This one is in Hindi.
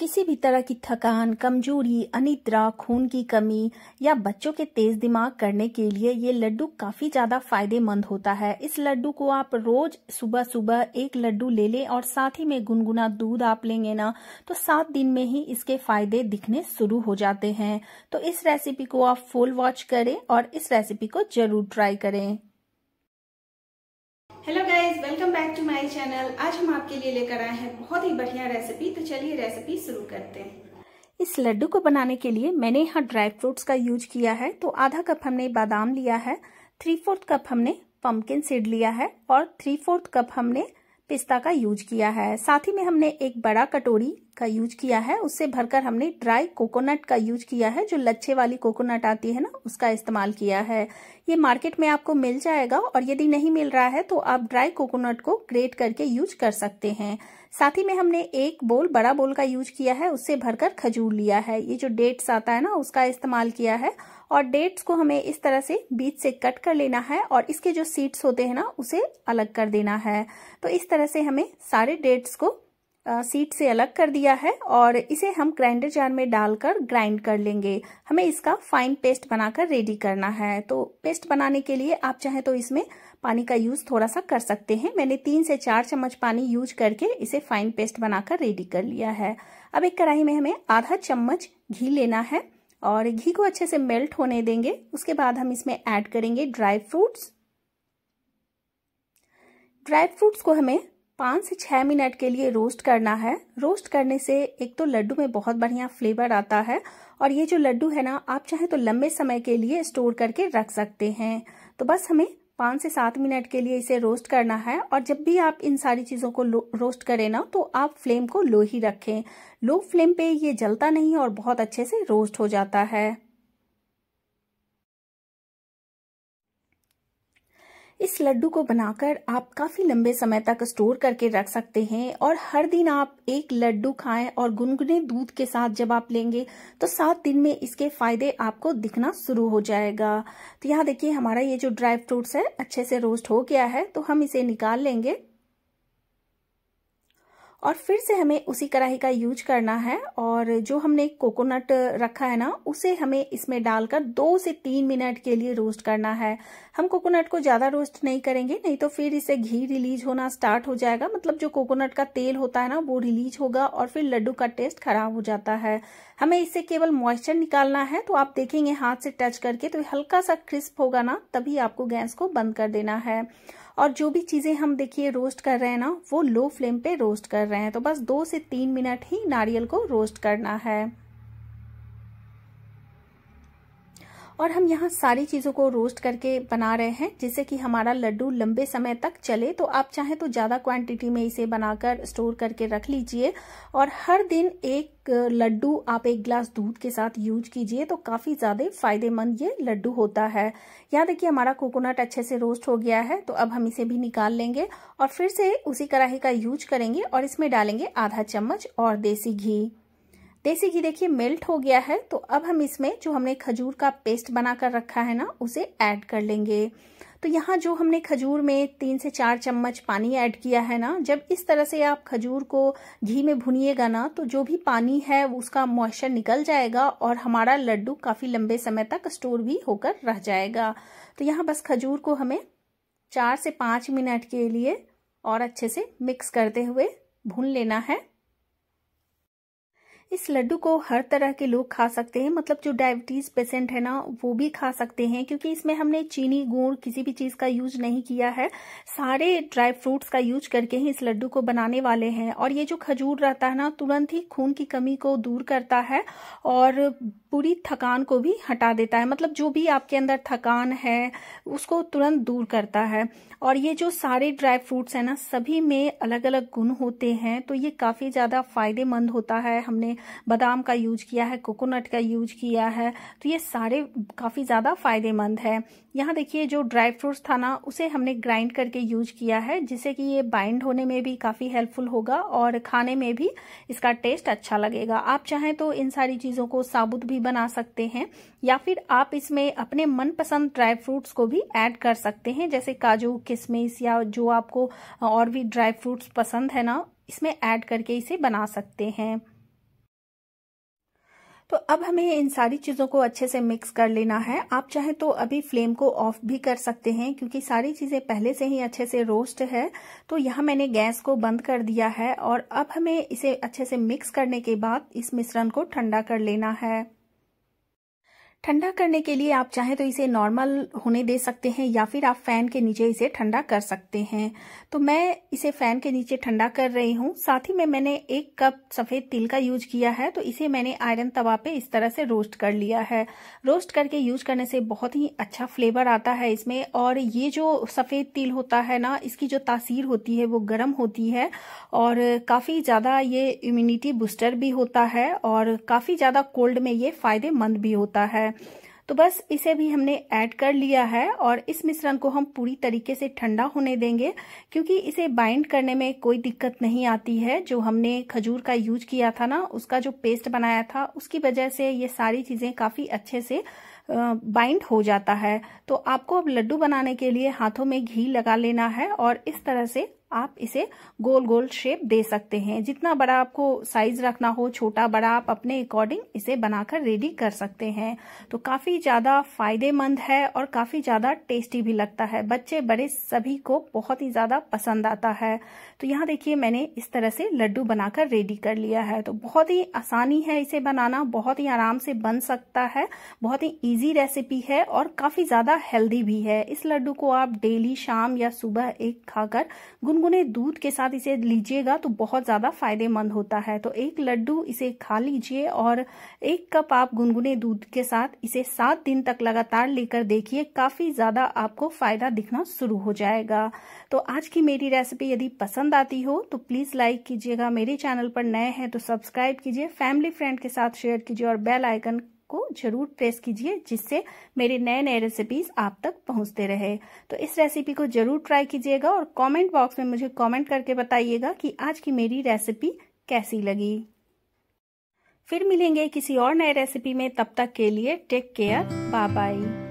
किसी भी तरह की थकान कमजोरी अनिद्रा खून की कमी या बच्चों के तेज दिमाग करने के लिए ये लड्डू काफी ज्यादा फायदेमंद होता है इस लड्डू को आप रोज सुबह सुबह एक लड्डू ले लें और साथ ही में गुनगुना दूध आप लेंगे ना तो सात दिन में ही इसके फायदे दिखने शुरू हो जाते हैं तो इस रेसिपी को आप फुल वॉच करें और इस रेसिपी को जरूर ट्राई करें hello guys welcome back to my channel आज हम आपके लिए लेकर आए हैं बहुत ही बढ़िया रेसिपी तो चलिए रेसिपी शुरू करते हैं इस लड्डू को बनाने के लिए मैंने यहाँ ड्राई फ्रूट्स का यूज किया है तो आधा कप हमने बादाम लिया है थ्री फोर्थ कप हमने पम्पकिन सीड लिया है और थ्री फोर्थ कप हमने पिस्ता का यूज किया है साथ ही में हमने एक बड़ा कटोरी का यूज किया है उससे भरकर हमने ड्राई कोकोनट का यूज किया है जो लच्छे वाली कोकोनट आती है ना उसका इस्तेमाल किया है ये मार्केट में आपको मिल जाएगा और यदि नहीं मिल रहा है तो आप ड्राई कोकोनट को ग्रेट करके यूज कर सकते हैं साथ ही में हमने एक बोल बड़ा बोल का यूज किया है उससे भरकर खजूर लिया है ये जो डेट्स आता है ना उसका इस्तेमाल किया है और डेट्स को हमें इस तरह से बीच से कट कर लेना है और इसके जो सीड्स होते हैं ना उसे अलग कर देना है तो इस तरह से हमें सारे डेट्स को सीट से अलग कर दिया है और इसे हम ग्राइंडर जार में डालकर ग्राइंड कर लेंगे हमें इसका फाइन पेस्ट बनाकर रेडी करना है तो पेस्ट बनाने के लिए आप चाहें तो इसमें पानी का यूज थोड़ा सा कर सकते हैं मैंने तीन से चार चम्मच पानी यूज करके इसे फाइन पेस्ट बनाकर रेडी कर लिया है अब एक कढ़ाई में हमें आधा चम्मच घी लेना है और घी को अच्छे से मेल्ट होने देंगे उसके बाद हम इसमें ऐड करेंगे ड्राई फ्रूट्स ड्राई फ्रूट्स को हमें पाँच से छः मिनट के लिए रोस्ट करना है रोस्ट करने से एक तो लड्डू में बहुत बढ़िया फ्लेवर आता है और ये जो लड्डू है ना आप चाहे तो लंबे समय के लिए स्टोर करके रख सकते हैं तो बस हमें पाँच से सात मिनट के लिए इसे रोस्ट करना है और जब भी आप इन सारी चीज़ों को रोस्ट करें ना तो आप फ्लेम को लो ही रखें लो फ्लेम पे ये जलता नहीं और बहुत अच्छे से रोस्ट हो जाता है इस लड्डू को बनाकर आप काफी लंबे समय तक स्टोर करके रख सकते हैं और हर दिन आप एक लड्डू खाएं और गुनगुने दूध के साथ जब आप लेंगे तो सात दिन में इसके फायदे आपको दिखना शुरू हो जाएगा तो यहाँ देखिए हमारा ये जो ड्राई फ्रूट्स है अच्छे से रोस्ट हो गया है तो हम इसे निकाल लेंगे और फिर से हमें उसी कढ़ाई का यूज करना है और जो हमने कोकोनट रखा है ना उसे हमें इसमें डालकर दो से तीन मिनट के लिए रोस्ट करना है हम कोकोनट को ज़्यादा रोस्ट नहीं करेंगे नहीं तो फिर इसे घी रिलीज होना स्टार्ट हो जाएगा मतलब जो कोकोनट का तेल होता है ना वो रिलीज होगा और फिर लड्डू का टेस्ट खराब हो जाता है हमें इससे केवल मॉइस्चर निकालना है तो आप देखेंगे हाथ से टच करके तो हल्का सा क्रिस्प होगा ना तभी आपको गैस को बंद कर देना है और जो भी चीज़ें हम देखिए रोस्ट कर रहे हैं ना वो लो फ्लेम पे रोस्ट कर रहे हैं तो बस दो से तीन मिनट ही नारियल को रोस्ट करना है और हम यहाँ सारी चीज़ों को रोस्ट करके बना रहे हैं जिससे कि हमारा लड्डू लंबे समय तक चले तो आप चाहें तो ज़्यादा क्वांटिटी में इसे बनाकर स्टोर करके रख लीजिए और हर दिन एक लड्डू आप एक गिलास दूध के साथ यूज कीजिए तो काफ़ी ज़्यादा फायदेमंद ये लड्डू होता है यहाँ देखिए हमारा कोकोनट अच्छे से रोस्ट हो गया है तो अब हम इसे भी निकाल लेंगे और फिर से उसी कड़ाही का यूज करेंगे और इसमें डालेंगे आधा चम्मच और देसी घी देसी घी देखिए मेल्ट हो गया है तो अब हम इसमें जो हमने खजूर का पेस्ट बना कर रखा है ना उसे ऐड कर लेंगे तो यहाँ जो हमने खजूर में तीन से चार चम्मच पानी ऐड किया है ना जब इस तरह से आप खजूर को घी में भुनिएगा ना तो जो भी पानी है उसका मॉइस्चर निकल जाएगा और हमारा लड्डू काफ़ी लंबे समय तक स्टोर भी होकर रह जाएगा तो यहाँ बस खजूर को हमें चार से पाँच मिनट के लिए और अच्छे से मिक्स करते हुए भून लेना है इस लड्डू को हर तरह के लोग खा सकते हैं मतलब जो डायबिटीज पेशेंट है ना वो भी खा सकते हैं क्योंकि इसमें हमने चीनी गुड़ किसी भी चीज़ का यूज नहीं किया है सारे ड्राई फ्रूट्स का यूज करके ही इस लड्डू को बनाने वाले हैं और ये जो खजूर रहता है ना तुरंत ही खून की कमी को दूर करता है और पूरी थकान को भी हटा देता है मतलब जो भी आपके अंदर थकान है उसको तुरंत दूर करता है और ये जो सारे ड्राई फ्रूट्स है ना सभी में अलग अलग गुण होते हैं तो ये काफ़ी ज़्यादा फायदेमंद होता है हमने बादाम का यूज किया है कोकोनट का यूज किया है तो ये सारे काफ़ी ज़्यादा फायदेमंद है यहाँ देखिए जो ड्राई फ्रूट्स था ना उसे हमने ग्राइंड करके यूज किया है जिससे कि ये बाइंड होने में भी काफ़ी हेल्पफुल होगा और खाने में भी इसका टेस्ट अच्छा लगेगा आप चाहें तो इन सारी चीज़ों को साबुत भी बना सकते हैं या फिर आप इसमें अपने मनपसंद ड्राई फ्रूट्स को भी ऐड कर सकते हैं जैसे काजू किशमिश या जो आपको और भी ड्राई फ्रूट्स पसंद है ना इसमें ऐड करके इसे बना सकते हैं तो अब हमें इन सारी चीज़ों को अच्छे से मिक्स कर लेना है आप चाहें तो अभी फ्लेम को ऑफ भी कर सकते हैं क्योंकि सारी चीज़ें पहले से ही अच्छे से रोस्ट है तो यहाँ मैंने गैस को बंद कर दिया है और अब हमें इसे अच्छे से मिक्स करने के बाद इस मिश्रण को ठंडा कर लेना है ठंडा करने के लिए आप चाहे तो इसे नॉर्मल होने दे सकते हैं या फिर आप फैन के नीचे इसे ठंडा कर सकते हैं तो मैं इसे फैन के नीचे ठंडा कर रही हूँ साथ ही में मैंने एक कप सफेद तिल का यूज किया है तो इसे मैंने आयरन तवा पे इस तरह से रोस्ट कर लिया है रोस्ट करके यूज करने से बहुत ही अच्छा फ्लेवर आता है इसमें और ये जो सफेद तिल होता है ना इसकी जो तासीर होती है वो गर्म होती है और काफी ज्यादा ये इम्यूनिटी बूस्टर भी होता है और काफी ज्यादा कोल्ड में ये फायदेमंद भी होता है है तो बस इसे भी हमने ऐड कर लिया है और इस मिश्रण को हम पूरी तरीके से ठंडा होने देंगे क्योंकि इसे बाइंड करने में कोई दिक्कत नहीं आती है जो हमने खजूर का यूज किया था ना उसका जो पेस्ट बनाया था उसकी वजह से ये सारी चीज़ें काफ़ी अच्छे से बाइंड हो जाता है तो आपको अब लड्डू बनाने के लिए हाथों में घी लगा लेना है और इस तरह से आप इसे गोल गोल शेप दे सकते हैं जितना बड़ा आपको साइज रखना हो छोटा बड़ा आप अपने अकॉर्डिंग इसे बनाकर रेडी कर सकते हैं तो काफी ज्यादा फायदेमंद है और काफी ज्यादा टेस्टी भी लगता है बच्चे बड़े सभी को बहुत ही ज्यादा पसंद आता है तो यहाँ देखिए मैंने इस तरह से लड्डू बनाकर रेडी कर लिया है तो बहुत ही आसानी है इसे बनाना बहुत ही आराम से बन सकता है बहुत ही ईजी रेसिपी है और काफी ज्यादा हेल्दी भी है इस लड्डू को आप डेली शाम या सुबह एक खाकर गुन गुनगुने दूध के साथ इसे लीजिएगा तो बहुत ज़्यादा फायदेमंद होता है तो एक लड्डू इसे खा लीजिए और एक कप आप गुनगुने दूध के साथ इसे सात दिन तक लगातार लेकर देखिए काफ़ी ज़्यादा आपको फ़ायदा दिखना शुरू हो जाएगा तो आज की मेरी रेसिपी यदि पसंद आती हो तो प्लीज़ लाइक कीजिएगा मेरे चैनल पर नए हैं तो सब्सक्राइब कीजिए फैमिली फ्रेंड के साथ शेयर कीजिए और बेल आइकन को जरूर प्रेस कीजिए जिससे मेरे नए नए रेसिपीज आप तक पहुंचते रहे तो इस रेसिपी को जरूर ट्राई कीजिएगा और कमेंट बॉक्स में मुझे कमेंट करके बताइएगा कि आज की मेरी रेसिपी कैसी लगी फिर मिलेंगे किसी और नए रेसिपी में तब तक के लिए टेक केयर बाय बाय